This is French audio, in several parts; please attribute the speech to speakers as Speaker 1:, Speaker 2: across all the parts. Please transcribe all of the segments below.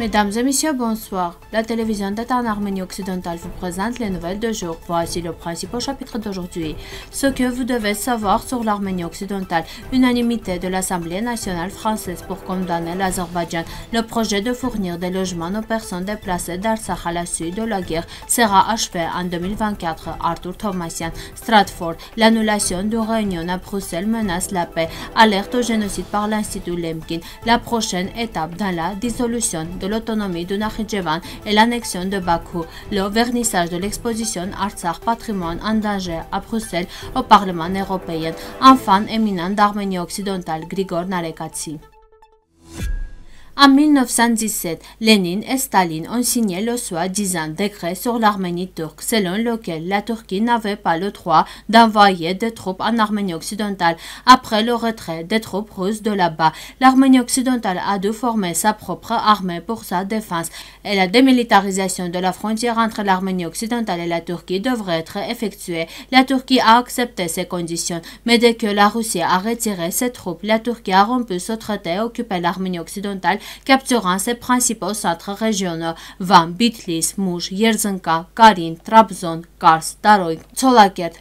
Speaker 1: Mesdames et messieurs, bonsoir. La télévision d'État en Arménie occidentale vous présente les nouvelles de jour. Voici le principal chapitre d'aujourd'hui. Ce que vous devez savoir sur l'Arménie occidentale. Unanimité de l'Assemblée nationale française pour condamner l'Azerbaïdjan. Le projet de fournir des logements aux personnes déplacées d'Artsakh à la suite de la guerre sera achevé en 2024. Arthur Thomasian, Stratford. L'annulation de réunion à Bruxelles menace la paix. Alerte au génocide par l'Institut Lemkin. La prochaine étape dans la dissolution de l'autonomie de Nakhitchevan et l'annexion de Bakou. Le vernissage de l'exposition Artsakh patrimoine en danger à Bruxelles au Parlement européen. Enfin, éminent d'Arménie occidentale Grigor Narekatsi. En 1917, Lénine et Staline ont signé le soi-disant décret sur l'Arménie turque, selon lequel la Turquie n'avait pas le droit d'envoyer des troupes en Arménie occidentale après le retrait des troupes russes de là-bas. L'Arménie occidentale a dû former sa propre armée pour sa défense et la démilitarisation de la frontière entre l'Arménie occidentale et la Turquie devrait être effectuée. La Turquie a accepté ces conditions, mais dès que la Russie a retiré ses troupes, la Turquie a rompu ce traité et occupé l'Arménie occidentale capturant ses principaux centres régionaux Van, Bitlis, Mouj, Yerzenka, Karin, Trabzon, Kars, Taroy,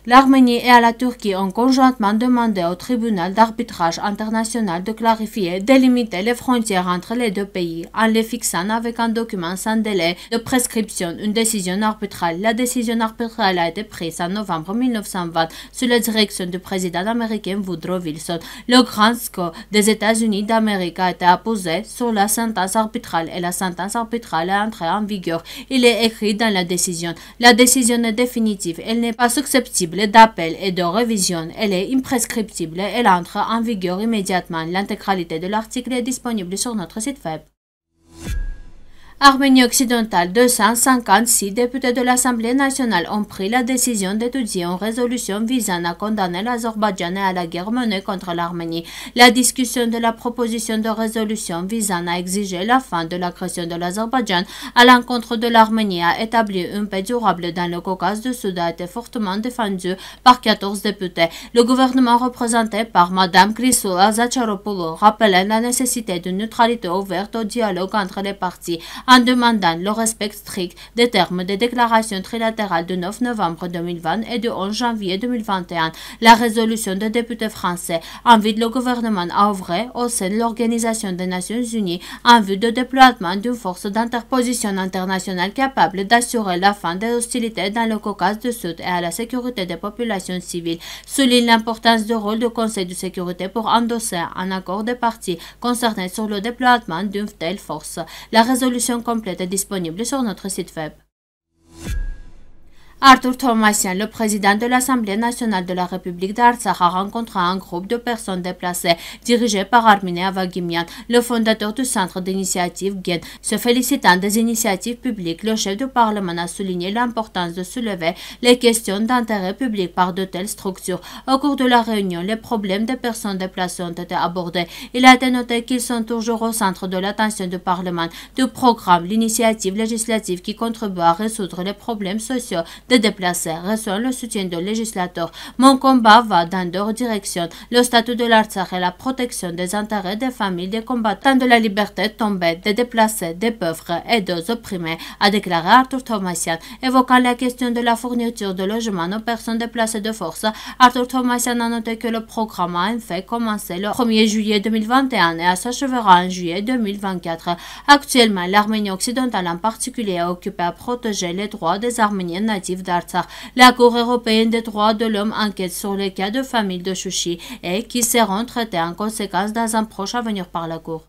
Speaker 1: L'Arménie et la Turquie ont conjointement demandé au tribunal d'arbitrage international de clarifier et délimiter les frontières entre les deux pays en les fixant avec un document sans délai de prescription, une décision arbitrale. La décision arbitrale a été prise en novembre 1920 sous la direction du président américain Woodrow Wilson. Le grand score des États-Unis d'Amérique a été apposé sur la la sentence arbitrale et la sentence arbitrale est entrée en vigueur. Il est écrit dans la décision. La décision est définitive. Elle n'est pas susceptible d'appel et de révision. Elle est imprescriptible. Elle entre en vigueur immédiatement. L'intégralité de l'article est disponible sur notre site web. Arménie occidentale, 256 députés de l'Assemblée nationale ont pris la décision d'étudier une résolution visant à condamner l'Azerbaïdjan à la guerre menée contre l'Arménie. La discussion de la proposition de résolution visant à exiger la fin de l'agression de l'Azerbaïdjan à l'encontre de l'Arménie a établi une paix durable dans le Caucase du Sud a été fortement défendue par 14 députés. Le gouvernement représenté par Mme Krisoula Zacharopoulou rappelait la nécessité d'une neutralité ouverte au dialogue entre les partis en demandant le respect strict des termes des déclarations trilatérales de 9 novembre 2020 et de 11 janvier 2021. La résolution des députés français invite le gouvernement à ouvrir au sein de l'Organisation des Nations Unies en vue de déploiement d'une force d'interposition internationale capable d'assurer la fin des hostilités dans le Caucase du Sud et à la sécurité des populations civiles, souligne l'importance du rôle du Conseil de sécurité pour endosser un accord des parties concernées sur le déploiement d'une telle force. La résolution complète est disponible sur notre site web. Arthur Thomasien, le président de l'Assemblée nationale de la République d'Artsakh, a rencontré un groupe de personnes déplacées dirigé par Arminé Avagimian, le fondateur du centre d'initiative GEN. Se félicitant des initiatives publiques, le chef du Parlement a souligné l'importance de soulever les questions d'intérêt public par de telles structures. Au cours de la réunion, les problèmes des personnes déplacées ont été abordés. Il a été noté qu'ils sont toujours au centre de l'attention du Parlement, du programme, l'initiative législative qui contribue à résoudre les problèmes sociaux de déplacer reçoit le soutien de législateurs. « Mon combat va dans deux directions. Le statut de l'Artsakh et la protection des intérêts des familles des combattants de la liberté tombée, des déplacés, des pauvres et des opprimés, a déclaré Arthur Thomasian. Évoquant la question de la fourniture de logements aux personnes déplacées de force, Arthur Thomasian a noté que le programme a en fait commencé le 1er juillet 2021 et s'achevera en juillet 2024. Actuellement, l'Arménie occidentale en particulier est occupée à protéger les droits des Arméniens natifs la Cour européenne des droits de l'homme enquête sur les cas de famille de Chouchi et qui seront traités en conséquence dans un proche avenir par la Cour.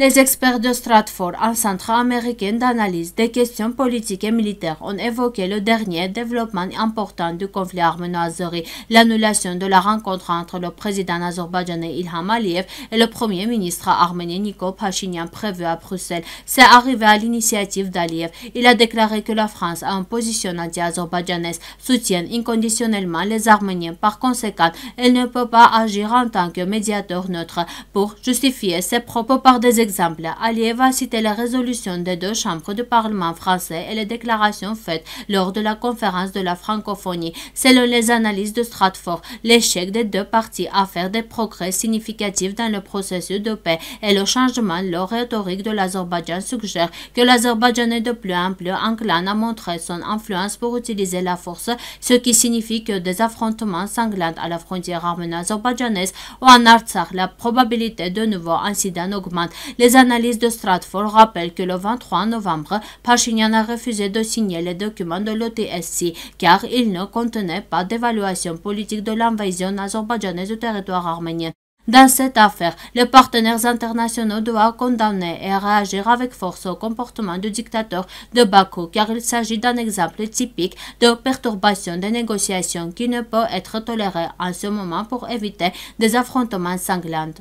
Speaker 1: Les experts de Stratford, un centre américain d'analyse des questions politiques et militaires, ont évoqué le dernier développement important du conflit arméno-azéri, l'annulation de la rencontre entre le président azerbaïdjanais Ilham Aliyev et le premier ministre arménien Nikol Pachinian prévu à Bruxelles. C'est arrivé à l'initiative d'Aliyev. Il a déclaré que la France a une position anti-azerbaïdjanaise, soutient inconditionnellement les Arméniens. Par conséquent, elle ne peut pas agir en tant que médiateur neutre pour justifier ses propos par des exemple, a cité la résolution des deux chambres du Parlement français et les déclarations faites lors de la conférence de la francophonie. Selon les analyses de Stratford, l'échec des deux parties à faire des progrès significatifs dans le processus de paix et le changement de rhétorique de l'Azerbaïdjan suggère que l'Azerbaïdjan est de plus en plus enclin à montrer son influence pour utiliser la force, ce qui signifie que des affrontements sanglants à la frontière arméno-azerbaïdjanaise ou en Artsakh, la probabilité de nouveaux incidents augmente. Les analyses de Stratford rappellent que le 23 novembre, Pachinian a refusé de signer les documents de l'OTSC car ils ne contenaient pas d'évaluation politique de l'invasion azerbaïdjanaise du territoire arménien. Dans cette affaire, les partenaires internationaux doivent condamner et réagir avec force au comportement du dictateur de Bakou car il s'agit d'un exemple typique de perturbation des négociations qui ne peut être tolérée en ce moment pour éviter des affrontements sanglants.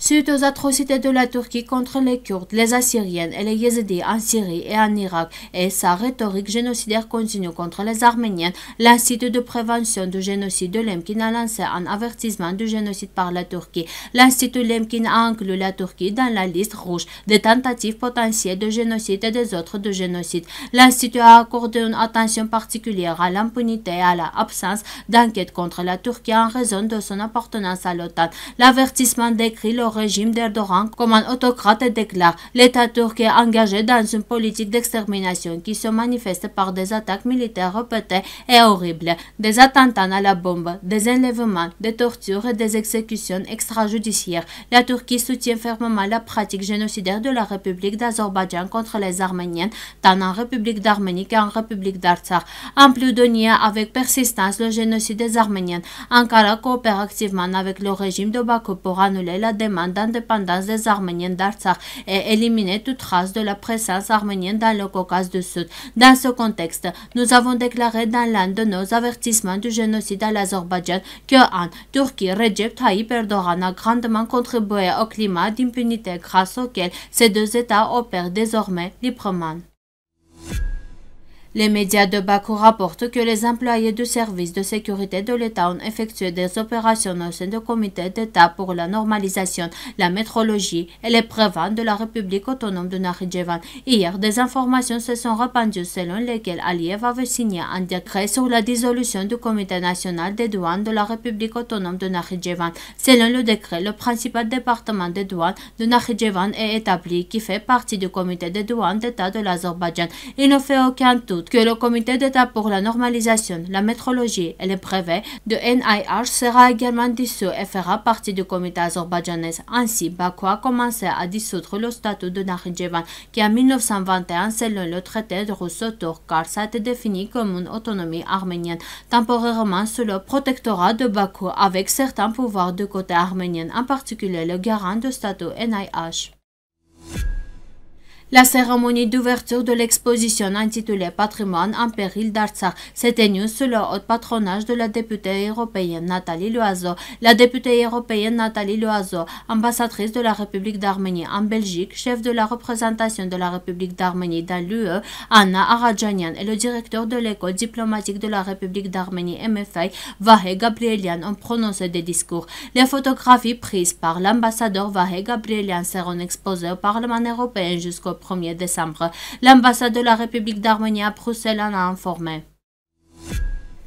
Speaker 1: Suite aux atrocités de la Turquie contre les Kurdes, les Assyriennes et les Yézidis en Syrie et en Irak et sa rhétorique génocidaire continue contre les Arméniens, l'Institut de prévention du génocide de Lemkin a lancé un avertissement du génocide par la Turquie. L'Institut Lemkin a inclus la Turquie dans la liste rouge des tentatives potentielles de génocide et des autres de génocide. L'Institut a accordé une attention particulière à l'impunité et à l'absence d'enquête contre la Turquie en raison de son appartenance à l'OTAN. L'avertissement décrit le régime d'Erdogan comme un autocrate et déclare l'État turc est engagé dans une politique d'extermination qui se manifeste par des attaques militaires répétées et horribles, des attentats à la bombe, des enlèvements, des tortures et des exécutions extrajudiciaires. La Turquie soutient fermement la pratique génocidaire de la République d'Azerbaïdjan contre les Arméniens, tant en République d'Arménie en République d'Artsar. En plus de nier avec persistance le génocide des Arméniens, Ankara coopère activement avec le régime de Bakou pour annuler la démarche d'indépendance des Arméniens d'Artsakh et éliminer toute trace de la présence arménienne dans le Caucase du Sud. Dans ce contexte, nous avons déclaré dans l'un de nos avertissements du génocide à l'Azerbaïdjan que en Turquie, Recep Tayyip Erdogan a grandement contribué au climat d'impunité grâce auquel ces deux États opèrent désormais librement. Les médias de Bakou rapportent que les employés du service de sécurité de l'État ont effectué des opérations au sein du comité d'État pour la normalisation, la métrologie et les prévents de la République autonome de Nakhidjevan. Hier, des informations se sont répandues selon lesquelles Aliyev avait signé un décret sur la dissolution du comité national des douanes de la République autonome de Nakhidjevan. Selon le décret, le principal département des douanes de Nakhidjevan est établi qui fait partie du comité des douanes d'État de l'Azerbaïdjan. Il ne fait aucun que le comité d'État pour la normalisation, la métrologie et les brevets de NIH sera également dissous et fera partie du comité azerbaïdjanais. Ainsi, Bakou a commencé à dissoudre le statut de Narijevan qui en 1921, selon le traité de Rousseau-Tour, car ça a été défini comme une autonomie arménienne, temporairement sous le protectorat de Bakou avec certains pouvoirs du côté arménien, en particulier le garant du statut NIH. La cérémonie d'ouverture de l'exposition intitulée Patrimoine en péril d'Artsakh s'est tenue sous le haut patronage de la députée européenne Nathalie Loiseau. La députée européenne Nathalie Loiseau, ambassadrice de la République d'Arménie en Belgique, chef de la représentation de la République d'Arménie dans l'UE, Anna Aradjanian et le directeur de l'école diplomatique de la République d'Arménie MFI, Vahe Gabrielian, ont prononcé des discours. Les photographies prises par l'ambassadeur Vahe Gabrielian seront exposées au Parlement européen jusqu'au 1er décembre. L'ambassade de la République d'Arménie à Bruxelles en a informé.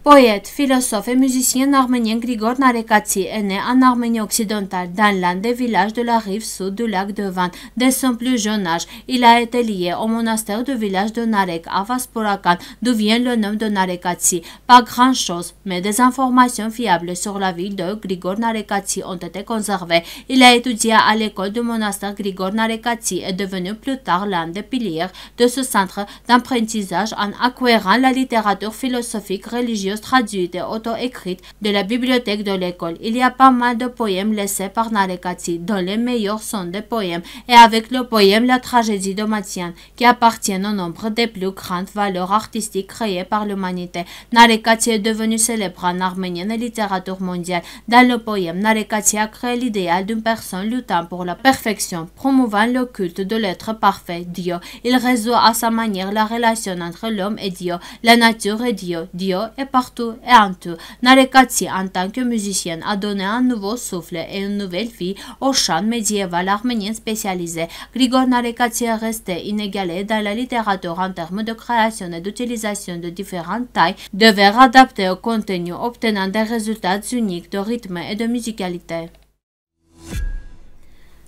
Speaker 1: Poète, philosophe et musicien arménien Grigor Narekatsi est né en Arménie occidentale, dans l'un des villages de la rive sud du lac de Van. Dès son plus jeune âge, il a été lié au monastère du village de Narek, à Vaspurakan, d'où vient le nom de Narekatsi. Pas grand-chose, mais des informations fiables sur la vie de Grigor Narekatsi ont été conservées. Il a étudié à l'école du monastère Grigor Narekatsi et est devenu plus tard l'un des piliers de ce centre d'apprentissage en acquérant la littérature philosophique religieuse traduite et auto écrite de la bibliothèque de l'école. Il y a pas mal de poèmes laissés par Narekati, dont les meilleurs sont des poèmes, et avec le poème La tragédie de Matian, qui appartient au nombre des plus grandes valeurs artistiques créées par l'humanité. Narekati est devenu célèbre en Arménienne et littérature mondiale. Dans le poème, Narekati a créé l'idéal d'une personne luttant pour la perfection, promouvant le culte de l'être parfait, Dieu. Il résout à sa manière la relation entre l'homme et Dieu, la nature et Dieu. Dieu est parfait et en Narekatsi, en tant que musicienne, a donné un nouveau souffle et une nouvelle vie au chant médiéval arménien spécialisé. Grigor Narekatsi est resté inégalé dans la littérature en termes de création et d'utilisation de différentes tailles, de verres adaptés au contenu, obtenant des résultats uniques de rythme et de musicalité.